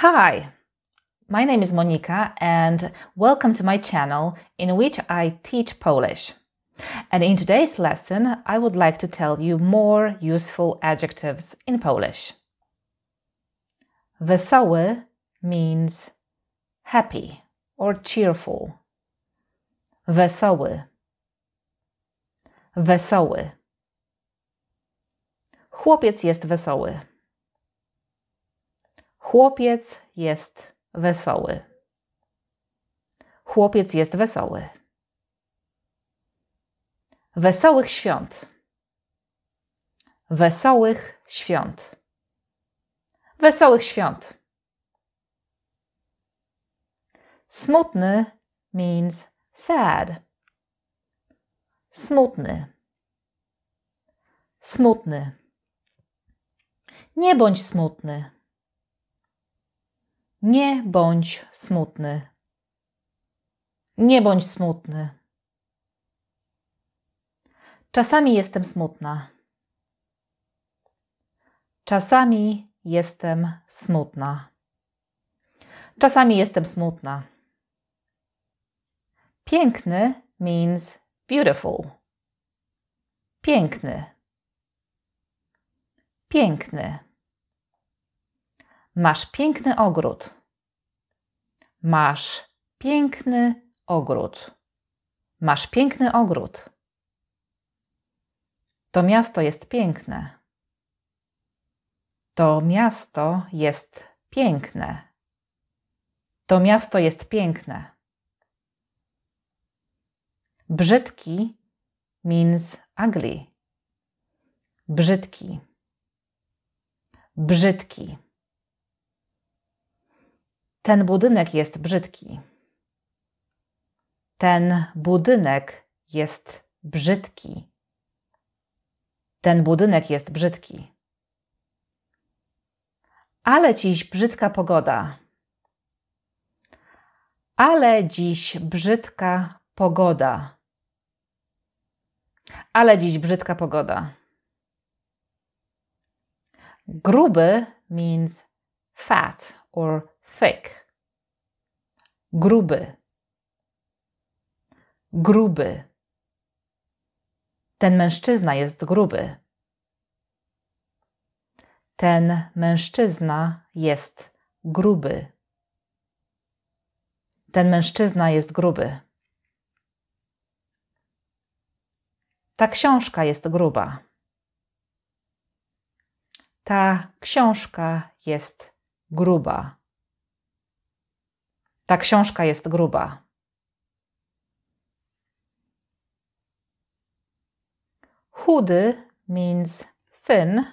Hi, my name is Monika and welcome to my channel in which I teach Polish. And in today's lesson, I would like to tell you more useful adjectives in Polish. Wesoły means happy or cheerful. Wesoły. Wesoły. Chłopiec jest wesoły. Chłopiec jest wesoły. Chłopiec jest wesoły. Wesołych świąt. Wesołych świąt. Wesołych świąt. Smutny means sad. Smutny. Smutny. Nie bądź smutny. Nie bądź smutny. Nie bądź smutny. Czasami jestem smutna. Czasami jestem smutna. Czasami jestem smutna. Piękny means beautiful. Piękny. Piękny. Masz piękny ogród. Masz piękny ogród. Masz piękny ogród. To miasto jest piękne. To miasto jest piękne. To miasto jest piękne. Brzydki means ugly. Brzydki. Brzydki. Ten budynek jest brzydki. Ten budynek jest brzydki. Ten budynek jest brzydki. Ale dziś brzydka pogoda. Ale dziś brzydka pogoda. Ale dziś brzydka pogoda. Gruby means fat or thick, gruby, gruby. Ten mężczyzna jest gruby. Ten mężczyzna jest gruby. Ten mężczyzna jest gruby. Ta książka jest gruba. Ta książka jest gruba. Ta książka jest gruba. Chudy means thin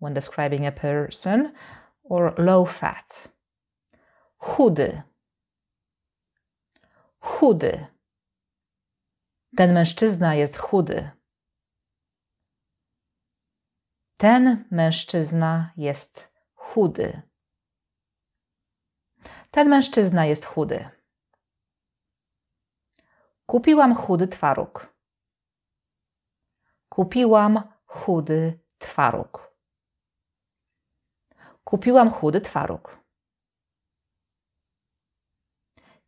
when describing a person or low fat. Chudy. Chudy. Ten mężczyzna jest chudy. Ten mężczyzna jest chudy. Ten mężczyzna jest chudy. Kupiłam chudy twaróg. Kupiłam chudy twaróg. Kupiłam chudy twaróg.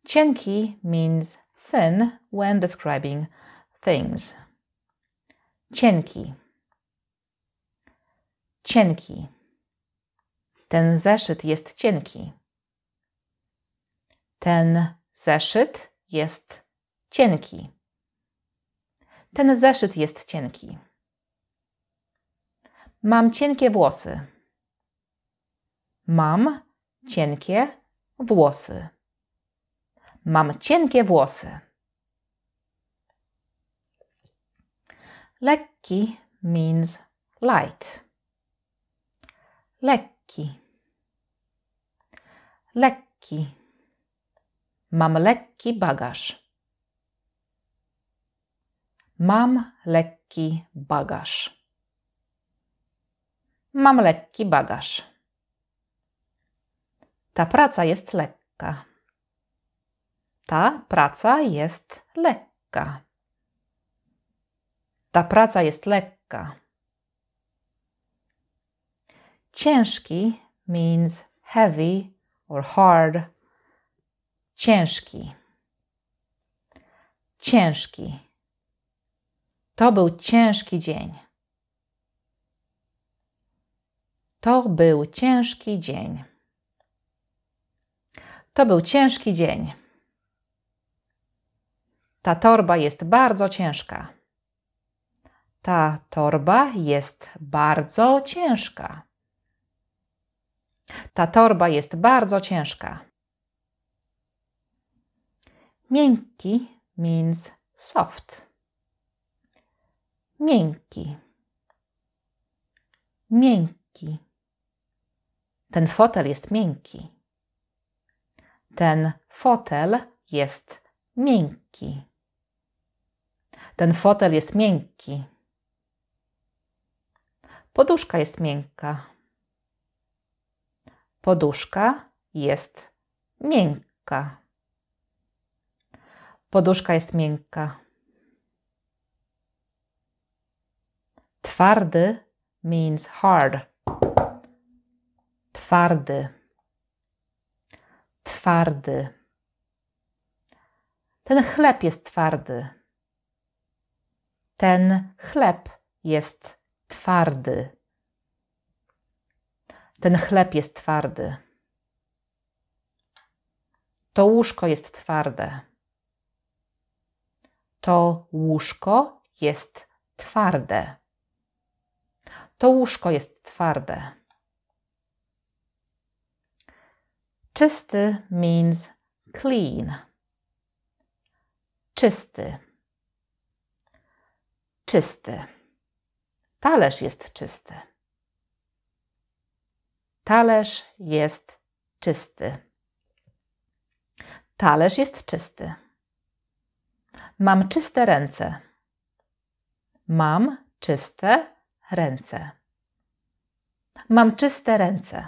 Cienki means thin when describing things. Cienki. Cienki. Ten zeszyt jest cienki. Ten zeszyt jest cienki. Ten zeszyt jest cienki. Mam cienkie włosy. Mam cienkie włosy. Mam cienkie włosy. Lekki means light. Lekki. Lekki. Mam lekki bagaż. Mam lekki bagaż. Mam lekki bagaż. Ta praca jest lekka. Ta praca jest lekka. Ta praca jest lekka. Ciężki means heavy or hard ciężki. Ciężki. To był ciężki dzień. To był ciężki dzień. To był ciężki dzień. Ta torba jest bardzo ciężka. Ta torba jest bardzo ciężka. Ta torba jest bardzo ciężka. Miękki means soft. Miękki. Miękki. Ten fotel jest miękki. Ten fotel jest miękki. Ten fotel jest miękki. Poduszka jest miękka. Poduszka jest miękka. Poduszka jest miękka. Twardy means hard. Twardy. Twardy. Ten chleb jest twardy. Ten chleb jest twardy. Ten chleb jest twardy. To łóżko jest twarde. To łóżko jest twarde. To łóżko jest twarde. Czysty means clean. Czysty. Czysty. Talerz jest czysty. Talerz jest czysty. Talerz jest czysty. Mam czyste ręce. Mam czyste ręce. Mam czyste ręce.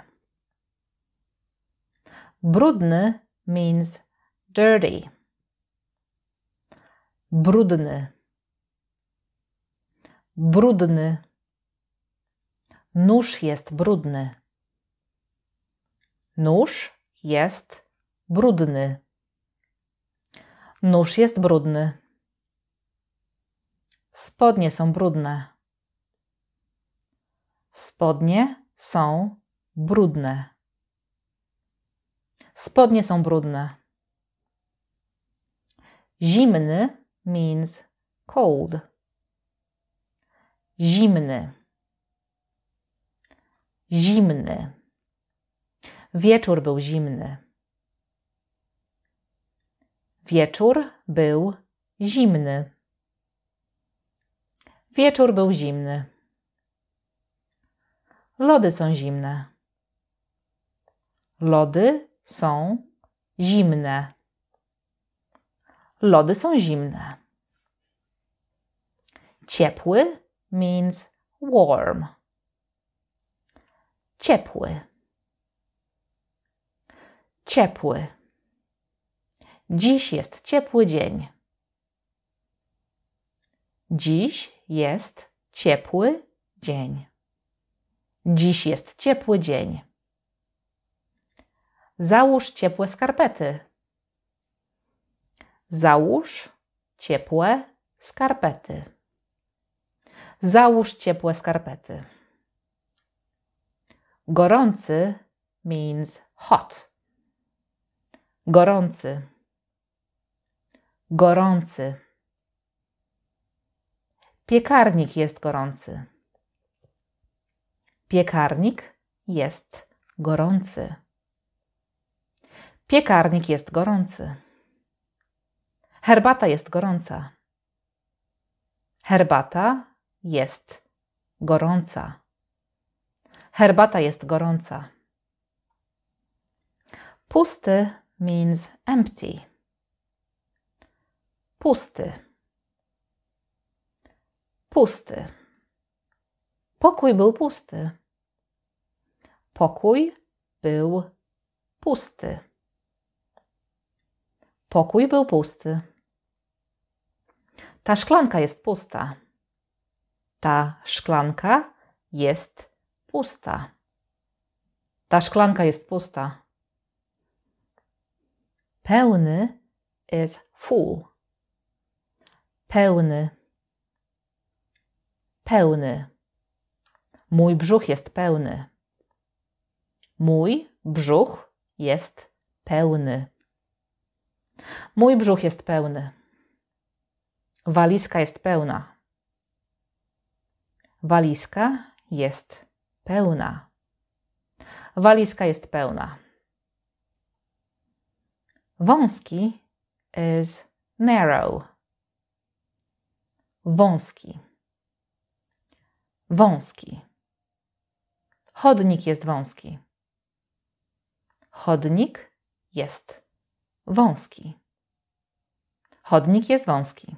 Brudny means dirty. Brudny. Brudny. Nóż jest brudny. Nóż jest brudny. Nóż jest brudny. Spodnie są brudne. Spodnie są brudne. Spodnie są brudne. Zimny means cold. Zimny. Zimny. Wieczór był zimny. Wieczór był zimny. Wieczór był zimny. Lody są zimne. Lody są zimne. Lody są zimne. Ciepły means warm. Ciepły. Ciepły. Dziś jest ciepły dzień. Dziś jest ciepły dzień. Dziś jest ciepły dzień. Załóż ciepłe skarpety. Załóż ciepłe skarpety. Załóż ciepłe skarpety. Gorący means hot. Gorący. Gorący. Piekarnik jest gorący. Piekarnik jest gorący. Piekarnik jest gorący. Herbata jest gorąca. Herbata jest gorąca. Herbata jest gorąca. Pusty means empty. Pusty pusty. Pokój był pusty. Pokój był pusty. Pokój był pusty. Ta szklanka jest pusta. Ta szklanka jest pusta. Ta szklanka jest pusta. Pełny is full. Pełny pełny. Mój brzuch jest pełny. Mój brzuch jest pełny. Mój brzuch jest pełny. Walizka jest pełna. Walizka jest pełna. Walizka jest pełna. Wąski is narrow. Wąski. Wąski. Chodnik jest wąski. Chodnik jest wąski. Chodnik jest wąski.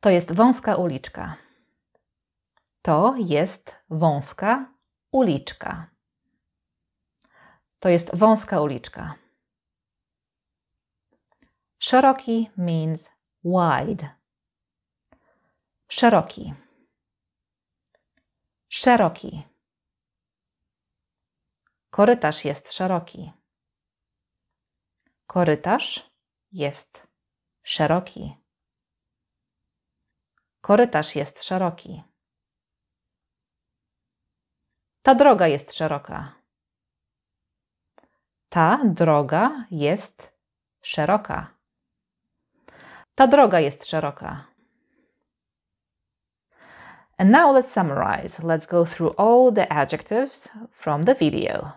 To jest wąska uliczka. To jest wąska uliczka. To jest wąska uliczka. Szeroki means wide. Szeroki. Szeroki. Korytarz jest szeroki. Korytarz jest szeroki. Korytarz jest szeroki. Ta droga jest szeroka. Ta droga jest szeroka. Ta droga jest szeroka. And now let's summarize. Let's go through all the adjectives from the video.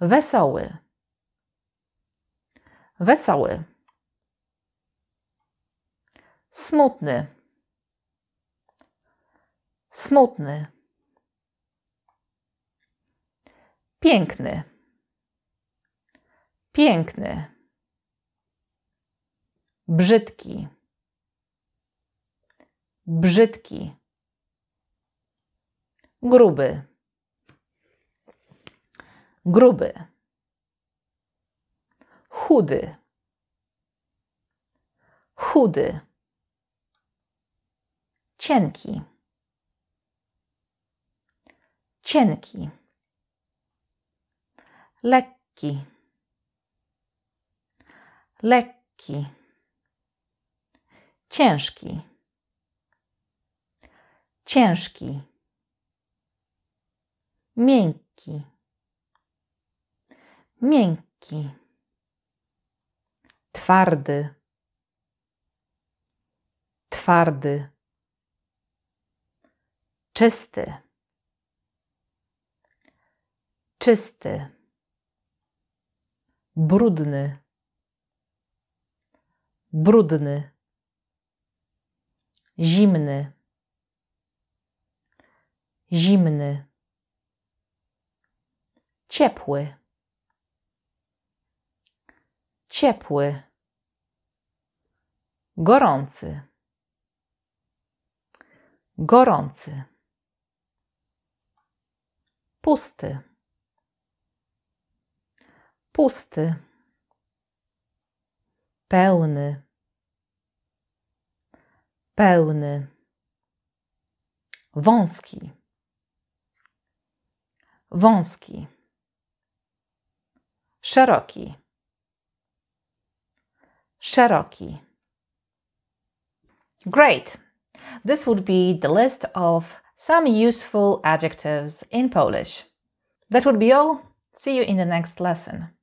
Wesoły. Wesoły. Smutny. Smutny. Piękny. Piękny. Brzydki brzydki, gruby, gruby, chudy, chudy, cienki, cienki, lekki, lekki, ciężki ciężki, miękki, miękki, twardy, twardy, czysty, czysty, brudny, brudny, zimny zimny, ciepły, ciepły, gorący, gorący, pusty, pusty, pełny, pełny wąski wąski, szeroki, szeroki. Great! This would be the list of some useful adjectives in Polish. That would be all. See you in the next lesson.